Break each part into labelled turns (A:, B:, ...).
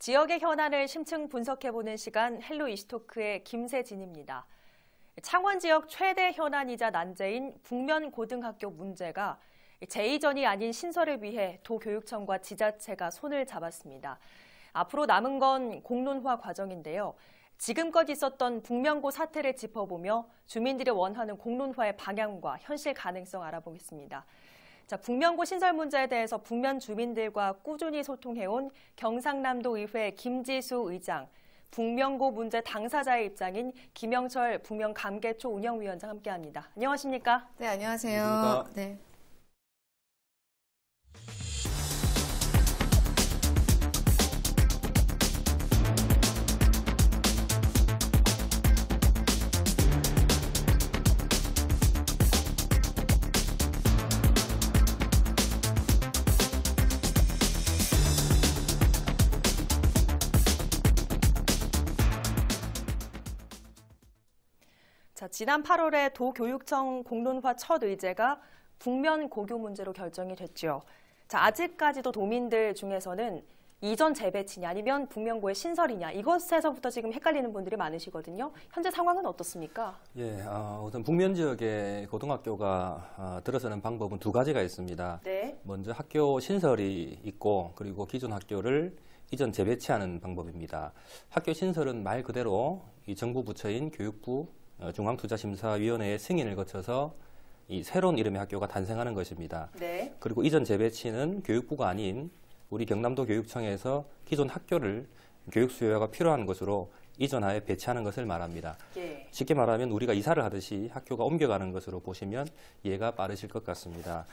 A: 지역의 현안을 심층 분석해보는 시간 헬로 이스토크의 김세진입니다. 창원 지역 최대 현안이자 난제인 북면 고등학교 문제가 제2전이 아닌 신설을 위해 도교육청과 지자체가 손을 잡았습니다. 앞으로 남은 건 공론화 과정인데요. 지금껏 있었던 북면고 사태를 짚어보며 주민들이 원하는 공론화의 방향과 현실 가능성 알아보겠습니다. 자, 북면고 신설 문제에 대해서 북면 주민들과 꾸준히 소통해온 경상남도 의회 김지수 의장, 북면고 문제 당사자의 입장인 김영철 북면감개초 운영위원장 함께합니다. 안녕하십니까? 네, 안녕하세요. 안녕하십니까? 네. 지난 8월에 도교육청 공론화 첫 의제가 북면 고교 문제로 결정이 됐죠. 자, 아직까지도 도민들 중에서는 이전 재배치냐 아니면 북면고의 신설이냐 이것에서부터 지금 헷갈리는 분들이 많으시거든요. 현재 상황은 어떻습니까?
B: 예, 어, 우선 북면 지역의 고등학교가 어, 들어서는 방법은 두 가지가 있습니다. 네. 먼저 학교 신설이 있고 그리고 기존 학교를 이전 재배치하는 방법입니다. 학교 신설은 말 그대로 이 정부 부처인 교육부 어, 중앙투자심사위원회의 승인을 거쳐서 이 새로운 이름의 학교가 탄생하는 것입니다. 네. 그리고 이전 재배치는 교육부가 아닌 우리 경남도 교육청에서 기존 학교를 교육 수요가 필요한 것으로 이전하에 배치하는 것을 말합니다. 예. 쉽게 말하면 우리가 이사를 하듯이 학교가 옮겨가는 것으로 보시면 이해가 빠르실 것 같습니다.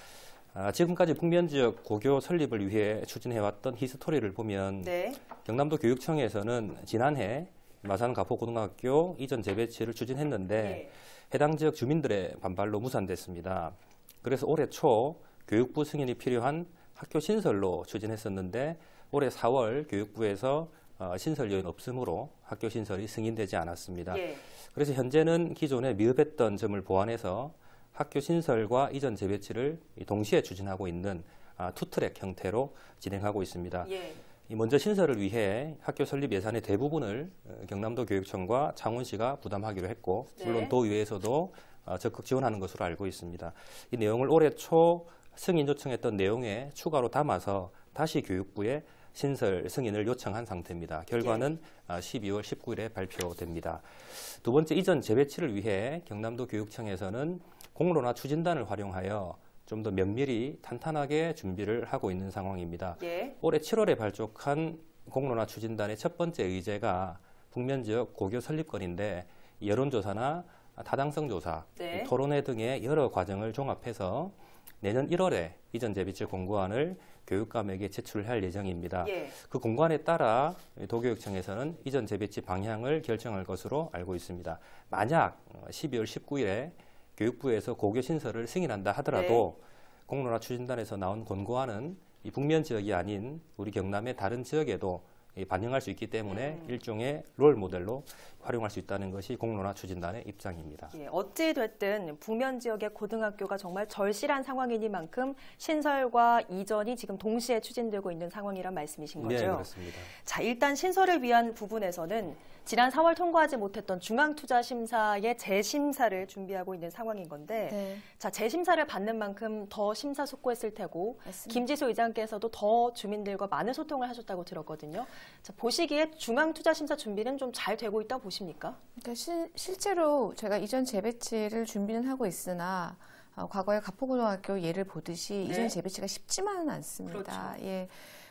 B: 아, 지금까지 북면 지역 고교 설립을 위해 추진해왔던 히스토리를 보면 네. 경남도 교육청에서는 지난해 마산 가포고등학교 이전 재배치를 추진했는데 네. 해당 지역 주민들의 반발로 무산됐습니다. 그래서 올해 초 교육부 승인이 필요한 학교 신설로 추진했었는데 올해 4월 교육부에서 어, 신설 요인 없으므로 학교 신설이 승인되지 않았습니다. 예. 그래서 현재는 기존에 미흡했던 점을 보완해서 학교 신설과 이전 재배치를 동시에 추진하고 있는 아, 투트랙 형태로 진행하고 있습니다. 예. 먼저 신설을 위해 학교 설립 예산의 대부분을 어, 경남도 교육청과 창원시가 부담하기로 했고 네. 물론 도의회에서도 어, 적극 지원하는 것으로 알고 있습니다. 이 내용을 올해 초 승인 요청했던 내용에 추가로 담아서 다시 교육부에 신설 승인을 요청한 상태입니다. 결과는 예. 12월 19일에 발표됩니다. 두 번째 이전 재배치를 위해 경남도 교육청에서는 공로나 추진단을 활용하여 좀더 면밀히 탄탄하게 준비를 하고 있는 상황입니다. 예. 올해 7월에 발족한 공론화 추진단의 첫 번째 의제가 북면 지역 고교 설립권인데 여론조사나 타당성 조사, 네. 토론회 등의 여러 과정을 종합해서 내년 1월에 이전 재비치 공고안을 교육감에게 제출할 예정입니다. 예. 그 공고안에 따라 도교육청에서는 이전 재배치 방향을 결정할 것으로 알고 있습니다. 만약 12월 19일에 교육부에서 고교 신설을 승인한다 하더라도 네. 공론화 추진단에서 나온 권고안은 이 북면 지역이 아닌 우리 경남의 다른 지역에도 반영할 수 있기 때문에 음. 일종의 롤 모델로 활용할 수 있다는 것이 공론화 추진단의 입장입니다.
A: 예, 어찌 됐든 북면 지역의 고등학교가 정말 절실한 상황이니만큼 신설과 이전이 지금 동시에 추진되고 있는 상황이란 말씀이신 네, 거죠? 네, 그렇습니다. 자, 일단 신설을 위한 부분에서는 지난 4월 통과하지 못했던 중앙투자심사의 재심사를 준비하고 있는 상황인 건데 네. 자, 재심사를 받는 만큼 더 심사숙고했을 테고 맞습니다. 김지수 의장께서도 더 주민들과 많은 소통을 하셨다고 들었거든요. 자, 보시기에 중앙투자심사 준비는 좀 잘 되고 있다 고 보십니까?
C: 그러니까 시, 실제로 제가 이전 재배치를 준비는 하고 있으나 어, 과거에 가포고등학교 예를 보듯이 네. 이전 재배치가 쉽지만은 않습니다. 그렇죠. 예.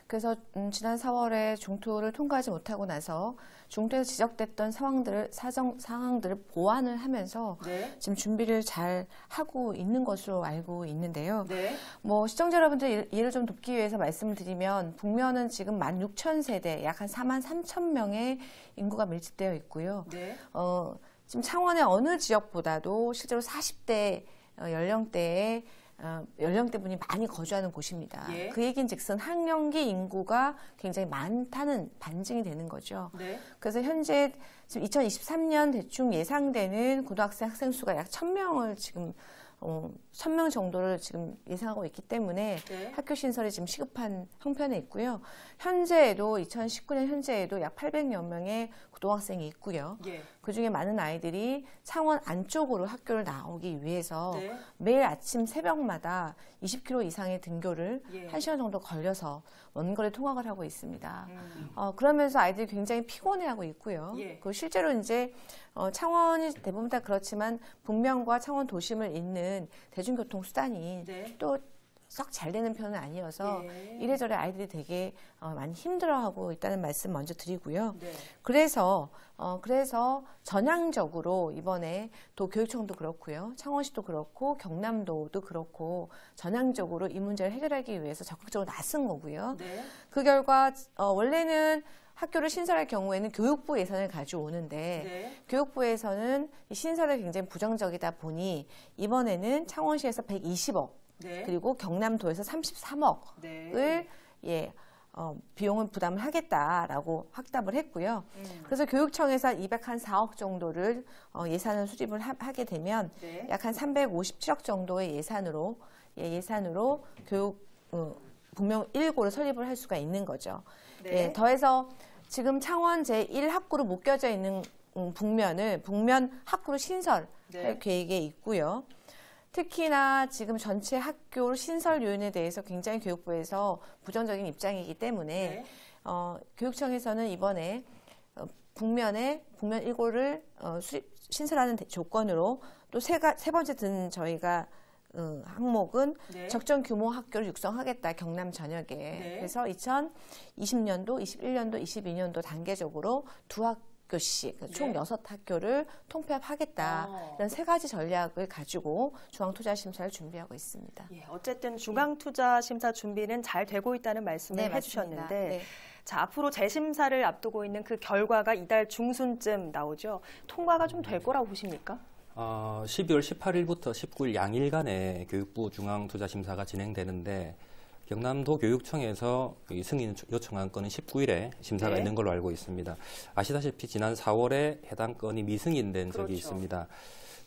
C: 그래서 음, 지난 4월에 중토를 통과하지 못하고 나서 중토에서 지적됐던 상황들을 사정 상황들을 보완을 하면서 네. 지금 준비를 잘 하고 있는 것으로 알고 있는데요. 네. 뭐 시청자 여러분들 이를 좀 돕기 위해서 말씀을 드리면 북면은 지금 16,000 세대 약한 4만 3천 명의 인구가 밀집되어 있고요. 네. 어, 지금 창원의 어느 지역보다도 실제로 40대 어, 연령대에 어, 연령대분이 많이 거주하는 곳입니다. 예. 그얘기는즉슨 학령기 인구가 굉장히 많다는 반증이 되는 거죠. 네. 그래서 현재 지금 2023년 대충 예상되는 고등학생 학생 수가 약 1,000명을 지금 어, 1000명 정도를 지금 예상하고 있기 때문에 네. 학교 신설이 지금 시급한 형편에 있고요. 현재에도 2019년 현재에도 약 800여 명의 고등학생이 있고요. 예. 그중에 많은 아이들이 창원 안쪽으로 학교를 나오기 위해서 네. 매일 아침 새벽마다 20km 이상의 등교를 예. 1시간 정도 걸려서 원거리 통학을 하고 있습니다. 음. 어, 그러면서 아이들이 굉장히 피곤해하고 있고요. 예. 그 실제로 이제 어, 창원이 대부분 다 그렇지만 북면과 창원 도심을 잇는 대중 대중교통수단이 네. 또 썩잘 되는 편은 아니어서 네. 이래저래 아이들이 되게 어, 많이 힘들어하고 있다는 말씀 먼저 드리고요. 네. 그래서 어, 그래서 전향적으로 이번에 또 교육청도 그렇고요. 창원시도 그렇고 경남도도 그렇고 전향적으로 이 문제를 해결하기 위해서 적극적으로 나선 거고요. 네. 그 결과 어, 원래는 학교를 신설할 경우에는 교육부 예산을 가져오는데 네. 교육부에서는 신설에 굉장히 부정적이다 보니 이번에는 창원시에서 120억 네. 그리고 경남도에서 33억을 네. 예. 어, 비용을 부담을 하겠다라고 확답을 했고요. 음. 그래서 교육청에서 204억 정도를 어, 예산을 수립을 하, 게 되면 네. 약한 357억 정도의 예산으로 예, 산으로 교육 어, 분명 1고를 설립을 할 수가 있는 거죠. 네. 예, 더해서 지금 창원 제1학구로 묶여져 있는 음, 북면을 북면 학구로 신설 할 네. 계획에 있고요. 특히나 지금 전체 학교 신설 요인에 대해서 굉장히 교육부에서 부정적인 입장이기 때문에 네. 어, 교육청에서는 이번에 어, 북면에 북면 1고를 어, 수립, 신설하는 조건으로 또 세, 세 번째 든 저희가 어, 항목은 네. 적정 규모 학교를 육성하겠다 경남 전역에 네. 그래서 2020년도, 21년도, 22년도 단계적으로 두 학교 교시 그 그 총 네. 여섯 학교를 통폐합하겠다 아. 이런 세 가지 전략을 가지고 중앙투자심사를 준비하고 있습니다. 예,
A: 어쨌든 중앙투자심사 준비는 잘 되고 있다는 말씀을 네, 해주셨는데 네. 자 앞으로 재심사를 앞두고 있는 그 결과가 이달 중순쯤 나오죠. 통과가 좀될 네. 거라고 보십니까?
B: 어, 12월 18일부터 19일 양일간에 교육부 중앙투자심사가 진행되는데 경남도 교육청에서 이 승인 요청한 건은 19일에 심사가 네. 있는 걸로 알고 있습니다. 아시다시피 지난 4월에 해당 건이 미승인된 그렇죠. 적이 있습니다.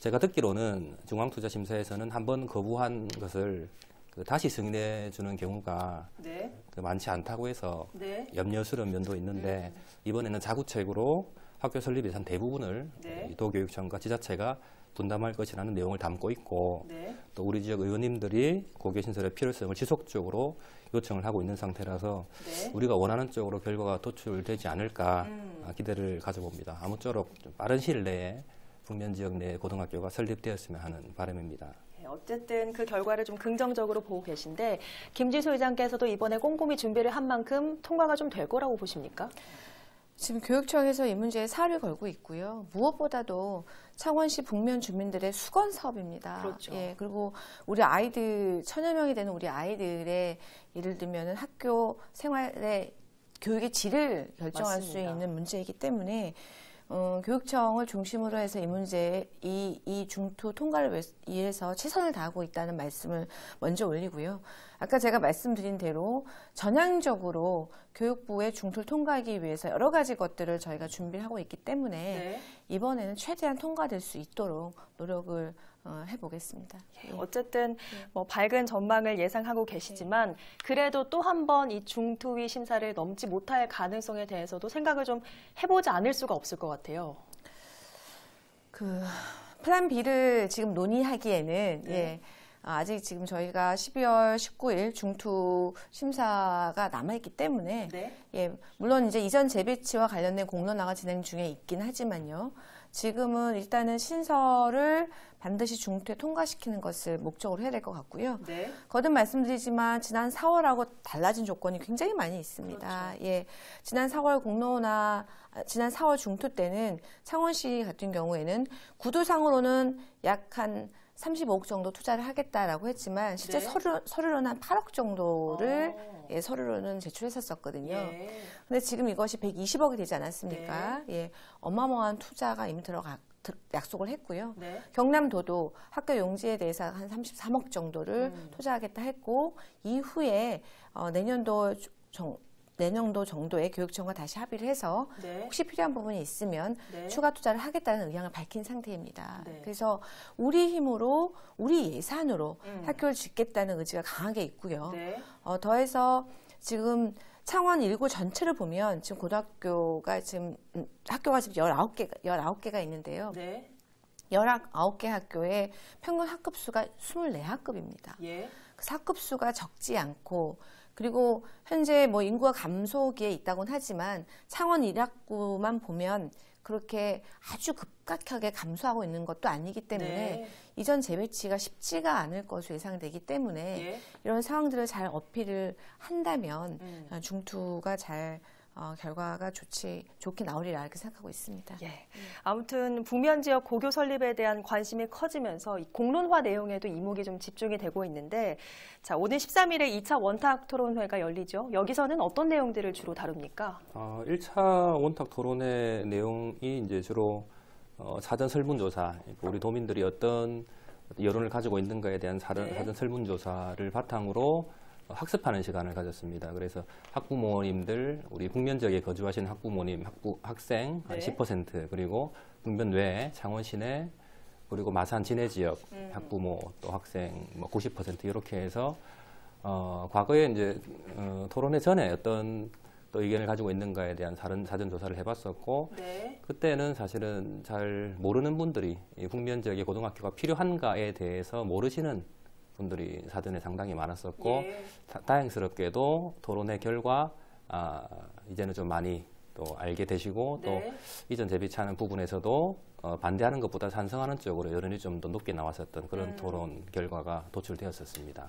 B: 제가 듣기로는 중앙투자심사에서는 한번 거부한 것을 그 다시 승인해 주는 경우가 네. 그 많지 않다고 해서 네. 염려스러운 면도 있는데 네. 이번에는 자구책으로 학교 설립 예산 대부분을 네. 도교육청과 지자체가 분담할 것이라는 내용을 담고 있고 네. 또 우리 지역 의원님들이 고교 신설의 필요성을 지속적으로 요청을 하고 있는 상태라서 네. 우리가 원하는 쪽으로 결과가 도출되지 않을까 음. 아, 기대를 가져봅니다. 아무쪼록 빠른 시일 내에 북면 지역 내 고등학교가 설립되었으면 하는 바람입니다.
A: 네, 어쨌든 그 결과를 좀 긍정적으로 보고 계신데 김지수 의장께서도 이번에 꼼꼼히 준비를 한 만큼 통과가 좀 될 거라고 보십니까? 지금 교육청에서
C: 이 문제에 살을 걸고 있고요. 무엇보다도 창원시 북면 주민들의 수건 사업입니다. 그렇죠. 예, 그리고 우리 아이들 천여 명이 되는 우리 아이들의 예를 들면 학교 생활의 교육의 질을 결정할 맞습니다. 수 있는 문제이기 때문에 어, 교육청을 중심으로 해서 이 문제, 이, 이 중투 통과를 위해서 최선을 다하고 있다는 말씀을 먼저 올리고요. 아까 제가 말씀드린 대로 전향적으로 교육부의 중틀 통과하기 위해서 여러 가지 것들을 저희가
A: 준비를 하고 있기 때문에 네. 이번에는 최대한 통과될 수 있도록 노력을 어, 해보겠습니다. 예. 네. 어쨌든 네. 뭐 밝은 전망을 예상하고 계시지만 네. 그래도 또 한 번 이 중투위 심사를 넘지 못할 가능성에 대해서도 생각을 좀 해보지 않을 수가 없을 것 같아요.
C: 그 플랜 B를 지금 논의하기에는 네. 예. 아, 아직 지금 저희가 12월 19일 중투 심사가 남아있기 때문에 네. 예, 물론 이제 이전 재배치와 관련된 공론화가 진행 중에 있긴 하지만요. 지금은 일단은 신설을 반드시 중투에 통과시키는 것을 목적으로 해야 될 것 같고요. 네. 거듭 말씀드리지만 지난 4월하고 달라진 조건이 굉장히 많이 있습니다. 그렇죠. 예, 지난 4월 공론화, 지난 4월 중투 때는 창원시 같은 경우에는 구두상으로는 약한 35억 정도 투자를 하겠다라고 했지만 실제 네. 서류, 서류로는 한 8억 정도를 어. 예, 서류로는 제출했었거든요. 예. 근데 지금 이것이 120억이 되지 않았습니까? 네. 예, 어마어마한 투자가 이미 들어가 약속을 했고요. 네. 경남도도 학교 용지에 대해서 한 33억 정도를 음. 투자하겠다 했고 이후에 어, 내년도 정, 내년도정도에 교육청과 다시 합의를 해서 네. 혹시 필요한 부분이 있으면 네. 추가 투자를 하겠다는 의향을 밝힌 상태입니다. 네. 그래서 우리 힘으로 우리 예산으로 음. 학교를 짓겠다는 의지가 강하게 있고요. 네. 어, 더해서 지금 창원 일구 전체를 보면 지금 고등학교가 지금 음, 학교가 지금 19개가 19개가 있는데요. 네. 열아홉 개 학교에 평균 학급수가 2 4 학급입니다 예. 그 학급수가 적지 않고 그리고 현재 뭐 인구가 감소기에 있다곤 하지만 창원 일학구만 보면 그렇게 아주 급격하게 감소하고 있는 것도 아니기 때문에 네. 이전 재배치가 쉽지가 않을 것으로 예상되기 때문에 예. 이런 상황들을 잘 어필을
A: 한다면 음. 중투가 잘 어, 결과가 좋지 좋게 나오리라 이렇게 생각하고 있습니다. 예. 아무튼 북면 지역 고교 설립에 대한 관심이 커지면서 공론화 내용에도 이목이 좀 집중이 되고 있는데 자 오늘 13일에 2차 원탁 토론회가 열리죠. 여기서는 어떤 내용들을 주로 다룹니까?
B: 어, 1차 원탁 토론회 내용이 이제 주로 어, 사전 설문조사 그러니까 우리 도민들이 어떤 여론을 가지고 있는가에 대한 사전, 네. 사전 설문조사를 바탕으로 학습하는 시간을 가졌습니다. 그래서 학부모님들, 우리 북면 지역에 거주하시는 학부모님, 학부, 학생 한10% 그리고 북면 외 창원 시내 그리고 마산 진해 지역 음. 학부모 또 학생 뭐 90% 이렇게 해서 어, 과거에 이제 어, 토론회 전에 어떤 또 의견을 가지고 있는가에 대한 사전, 사전 조사를 해봤었고 네. 그때는 사실은 잘 모르는 분들이 이 북면 지역의 고등학교가 필요한가에 대해서 모르시는 분들이 사전에 상당히 많았었고 예. 다, 행스럽게도 토론의 결과 아, 이제는 좀 많이 또 알게 되시고 네. 또 이전 재비차는 부분에서도 어, 반대하는 것보다 찬성하는 쪽으로 여론이 좀 더 높게 나왔었던 그런 음. 토론 결과가 도출되었었습니다.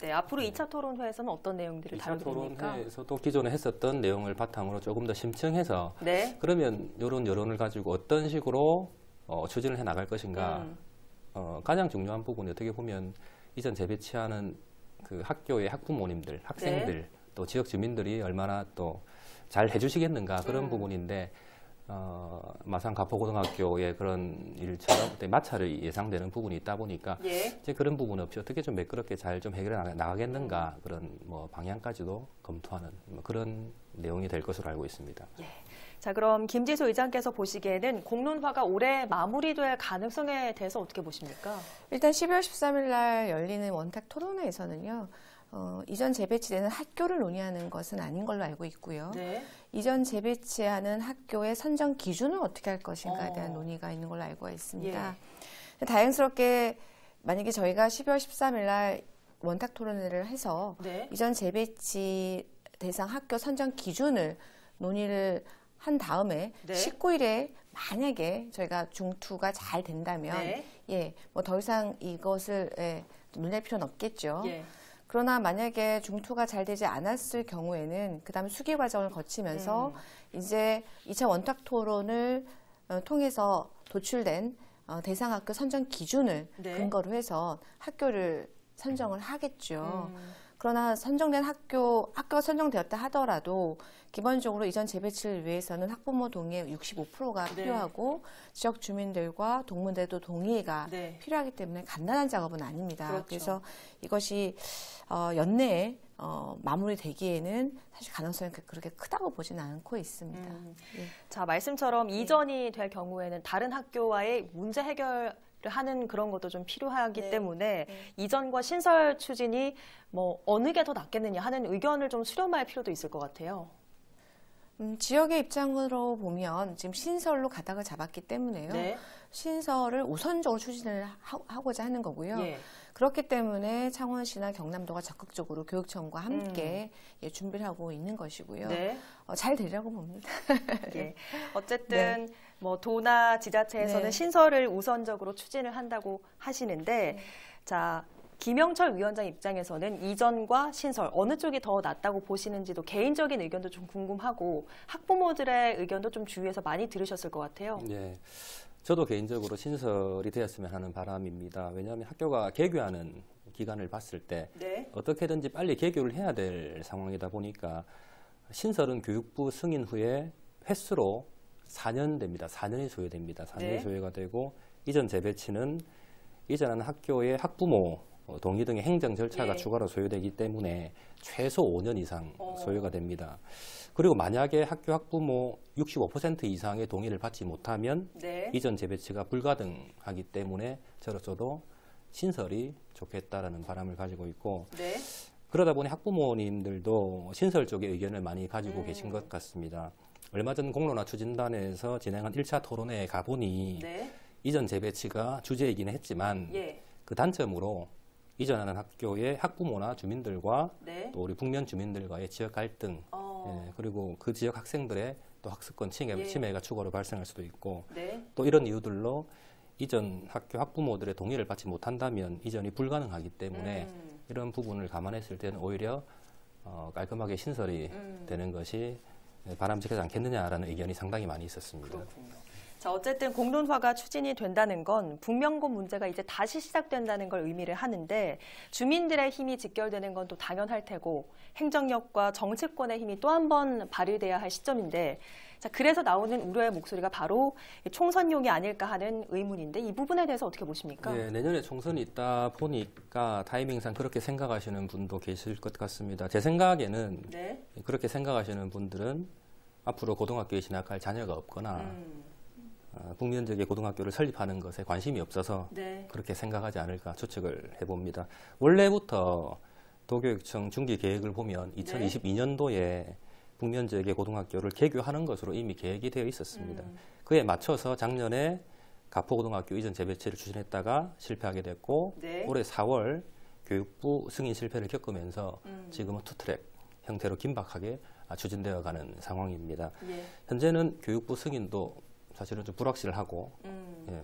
A: 네, 앞으로 2차 음. 토론회에서는 어떤 내용들을 다루게 니까 2차
B: 토론회에서도 기존에 했었던 내용을 바탕으로 조금 더 심층해서 네. 그러면 이런 여론을 가지고 어떤 식으로 어, 추진을 해나갈 것인가 음. 어, 가장 중요한 부분이 어떻게 보면 이전 재배치하는 그 학교의 학부모님들, 학생들, 네. 또 지역 주민들이 얼마나 또 잘 해주시겠는가 그런 음. 부분인데 어, 마산 가포고등학교의 그런 일처럼 마찰이 예상되는 부분이 있다 보니까 예. 이제 그런 부분 없이 어떻게 좀 매끄럽게 잘 좀 해결해 나가겠는가 그런 뭐 방향까지도 검토하는 뭐 그런 내용이 될 것으로 알고 있습니다. 예.
A: 자, 그럼 김지수 의장께서 보시기에는 공론화가 올해 마무리될 가능성에 대해서 어떻게 보십니까?
C: 일단 12월 13일 날 열리는 원탁 토론회에서는요. 어, 이전 재배치되는 학교를 논의하는 것은 아닌 걸로 알고 있고요. 네. 이전 재배치하는 학교의 선정 기준은 어떻게 할 것인가에 어. 대한 어. 논의가 있는 걸로 알고 있습니다. 예. 다행스럽게 만약에 저희가 12월 13일 날 원탁 토론회를 해서 네. 이전 재배치 대상 학교 선정 기준을 논의를 한 다음에 네. 19일에 만약에 저희가 중투가 잘 된다면 네. 예, 뭐 더 이상 이것을 예, 눈낼 필요는 없겠죠. 예. 그러나 만약에 중투가 잘 되지 않았을 경우에는 그다음 수기 과정을 거치면서 음. 이제 2차 원탁 토론을 어, 통해서 도출된 어, 대상 학교 선정 기준을 네. 근거로 해서 학교를 선정을 하겠죠. 음. 그러나 선정된 학교, 학교가 선정되었다 하더라도 기본적으로 이전 재배치를 위해서는 학부모 동의의 65%가 네. 필요하고 지역 주민들과 동문대도 동의가 네. 필요하기 때문에 간단한 작업은 아닙니다. 그렇죠. 그래서 이것이 어, 연내에 어, 마무리되기에는 사실 가능성이 그, 그렇게 크다고 보지는 않고 있습니다. 음.
A: 예. 자 말씀처럼 예. 이전이 될 경우에는 다른 학교와의 문제 해결 하는 그런 것도 좀 필요하기 네. 때문에 네. 이전과 신설 추진이 뭐 어느 게 더 낫겠느냐 하는 의견을 좀 수렴할 필요도 있을 것 같아요.
C: 음, 지역의 입장으로 보면 지금 신설로 가닥을 잡았기 때문에요. 네. 신설을 우선적으로 추진을 하, 고자 하는 거고요. 예. 그렇기 때문에 창원시나 경남도가 적극적으로 교육청과 함께 음. 예, 준비를 하고 있는 것이고요. 네. 어, 잘 되려고 봅니다. 예.
A: 어쨌든 네. 뭐 도나 지자체에서는 네. 신설을 우선적으로 추진을 한다고 하시는데 네. 자 김영철 위원장 입장에서는 이전과 신설 어느 쪽이 더 낫다고 보시는지도 개인적인 의견도 좀 궁금하고 학부모들의 의견도 좀 주위에서 많이 들으셨을 것 같아요.
B: 네. 저도 개인적으로 신설이 되었으면 하는 바람입니다. 왜냐하면 학교가 개교하는 기간을 봤을 때 네. 어떻게든지 빨리 개교를 해야 될 상황이다 보니까 신설은 교육부 승인 후에 횟수로 4년 됩니다. 4년이 소요됩니다. 4년이 네. 소요가 되고 이전 재배치는 이전한 학교의 학부모 어, 동의 등의 행정 절차가 네. 추가로 소요되기 때문에 최소 5년 이상 어. 소요가 됩니다. 그리고 만약에 학교 학부모 65% 이상의 동의를 받지 못하면 네. 이전 재배치가 불가능하기 때문에 저로서도 신설이 좋겠다라는 바람을 가지고 있고 네. 그러다 보니 학부모님들도 신설 쪽의 의견을 많이 가지고 음. 계신 것 같습니다. 얼마 전 공론화 추진단에서 진행한 1차 토론회에 가보니 네. 이전 재배치가 주제이긴 했지만 예. 그 단점으로 이전하는 학교의 학부모나 주민들과 네. 또 우리 북면 주민들과의 지역 갈등 어. 예, 그리고 그 지역 학생들의 또 학습권 침해, 예. 침해가 추가로 발생할 수도 있고 네. 또 이런 이유들로 이전 학교 학부모들의 동의를 받지 못한다면 이전이 불가능하기 때문에 음. 이런 부분을 감안했을 때는 오히려 어, 깔끔하게 신설이 음. 되는 것이 네, 바람직하지 않겠느냐라는 의견이 상당히 많이 있었습니다. 그렇군요.
A: 자, 어쨌든 공론화가 추진이 된다는 건 북명곤 문제가 이제 다시 시작된다는 걸 의미를 하는데 주민들의 힘이 직결되는 건 또 당연할 테고 행정력과 정치권의 힘이 또 한 번 발휘돼야 할 시점인데 자, 그래서 나오는 우려의 목소리가 바로 총선용이 아닐까 하는 의문인데 이 부분에 대해서 어떻게 보십니까? 네,
B: 내년에 총선이 있다 보니까 타이밍상 그렇게 생각하시는 분도 계실 것 같습니다. 제 생각에는 네. 그렇게 생각하시는 분들은 앞으로 고등학교에 진학할 자녀가 없거나 음. 국민적인 어, 고등학교를 설립하는 것에 관심이 없어서 네. 그렇게 생각하지 않을까 추측을 해봅니다. 원래부터 도교육청 중기 계획을 보면 2022년도에 네. 북면 지역의 고등학교를 개교하는 것으로 이미 계획이 되어 있었습니다. 음. 그에 맞춰서 작년에 가포고등학교 이전 재배치를 추진했다가 실패하게 됐고 네. 올해 4월 교육부 승인 실패를 겪으면서 음. 지금은 투트랙 형태로 긴박하게 추진되어 가는 상황입니다. 예. 현재는 교육부 승인도 사실은 좀 불확실하고 음. 예.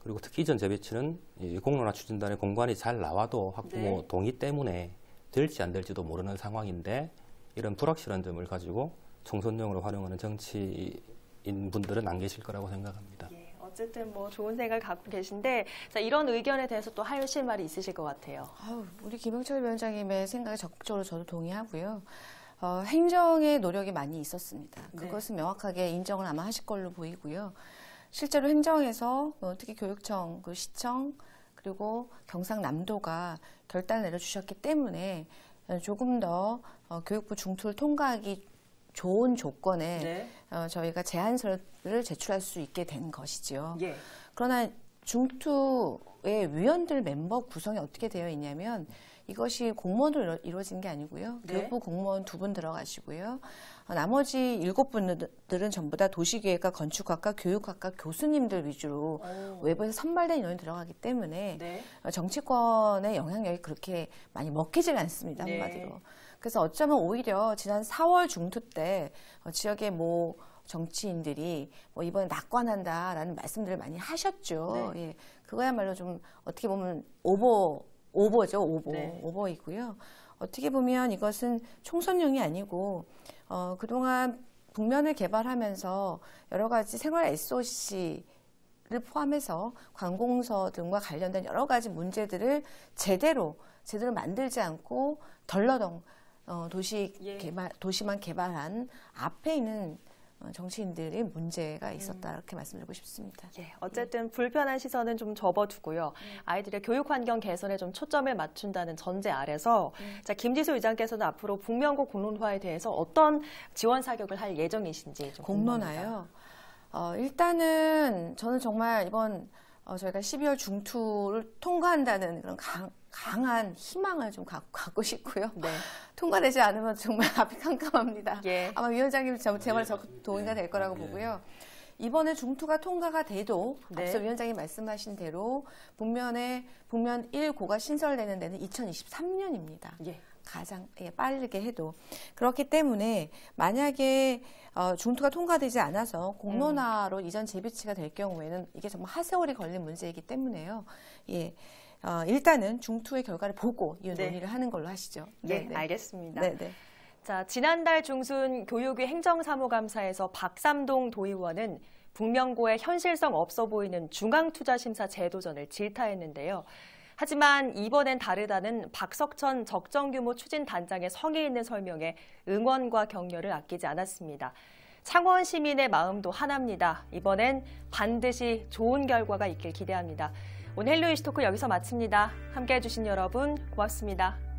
B: 그리고 특히 이전 재배치는 공론화 추진단의 공간이 잘 나와도 학부모 네. 동의 때문에 될지 안 될지도 모르는 상황인데 이런 불확실한 점을 가지고 총선용으로 활용하는 정치인 분들은 안 계실 거라고 생각합니다.
A: 예, 어쨌든 뭐 좋은 생각 갖고 계신데 자, 이런 의견에 대해서 또 하실 말이 있으실 것 같아요.
C: 아우, 우리 김영철 위원장님의 생각에 적극적으로 저도 동의하고요. 어, 행정의 노력이 많이 있었습니다. 네. 그것은 명확하게 인정을 아마 하실 걸로 보이고요. 실제로 행정에서 어, 특히 교육청, 그 시청 그리고 경상남도가 결단을 내려주셨기 때문에 네, 조금 더 어, 교육부 중투를 통과하기 좋은 조건에 네. 어, 저희가 제안서를 제출할 수 있게 된 것이지요. 예. 그러나 중투의 위원들 멤버 구성이 어떻게 되어 있냐면 이것이 공무원으로 이루어진 게 아니고요. 네. 교육부 공무원 두 분 들어가시고요. 어, 나머지 일곱 분들은 전부 다 도시계획과 건축학과, 교육학과 교수님들 위주로 오. 외부에서 선발된 인원이 들어가기 때문에 네. 어, 정치권의 영향력이 그렇게 많이 먹히질 않습니다. 네. 한마디로. 네. 그래서 어쩌면 오히려 지난 4월 중투 때 어, 지역의 뭐 정치인들이 뭐 이번에 낙관한다라는 말씀들을 많이 하셨죠. 네. 예. 그거야말로 좀 어떻게 보면 오버 오버죠, 오버. 네. 오버이고요. 어떻게 보면 이것은 총선용이 아니고 어, 그동안 북면을 개발하면서 여러 가지 생활 SOC 를 포함해서 관공서 등과 관련된 여러 가지 문제들을 제대로 제대로 만들지 않고 덜러덩 어, 도시 예. 개발 도시만 개발한 앞에 있는 어, 정치인들이 문제가 음. 있었다 음. 이렇게 말씀드리고 싶습니다. 예,
A: 어쨌든 불편한 시선은 좀 접어두고요. 음. 아이들의 교육 환경 개선에 좀 초점을 맞춘다는 전제 아래서 음. 자 김지수 의장께서는 앞으로 북면고 공론화에 대해서 어떤 지원 사격을 할 예정이신지 좀 공론화요. 어,
C: 일단은 저는 정말 이번 어, 저희가 12월 중투를 통과한다는 그런 강, 강한 희망을 좀 갖고, 싶고요. 네. 통과되지 않으면 정말 앞이 캄캄합니다. 예. 아마 위원장님 제말 적극 예. 동의가 될 거라고 예. 보고요. 이번에 중투가 통과가 돼도 네. 앞서 위원장님 말씀하신 대로 북면에 북면 1고가 신설되는 데는 2023년입니다. 예. 가장 예, 빠르게 해도 그렇기 때문에 만약에 어, 중투가 통과되지 않아서 공론화로 음. 이전 재배치가 될 경우에는 이게 정말 하세월이 걸린 문제이기 때문에요. 예. 어, 일단은 중투의 결과를 보고 이 네. 논의를 하는 걸로 하시죠. 네, 네, 네.
A: 알겠습니다. 네네. 네. 자, 지난달 중순 교육위 행정사무감사에서 박삼동 도의원은 북명고의 현실성 없어 보이는 중앙투자심사 제도전을 질타했는데요. 하지만 이번엔 다르다는 박석천 적정규모 추진단장의 성의 있는 설명에 응원과 격려를 아끼지 않았습니다. 창원 시민의 마음도 하나입니다. 이번엔 반드시 좋은 결과가 있길 기대합니다. 오늘 헬로이 슈토크 여기서 마칩니다. 함께 해주신 여러분 고맙습니다.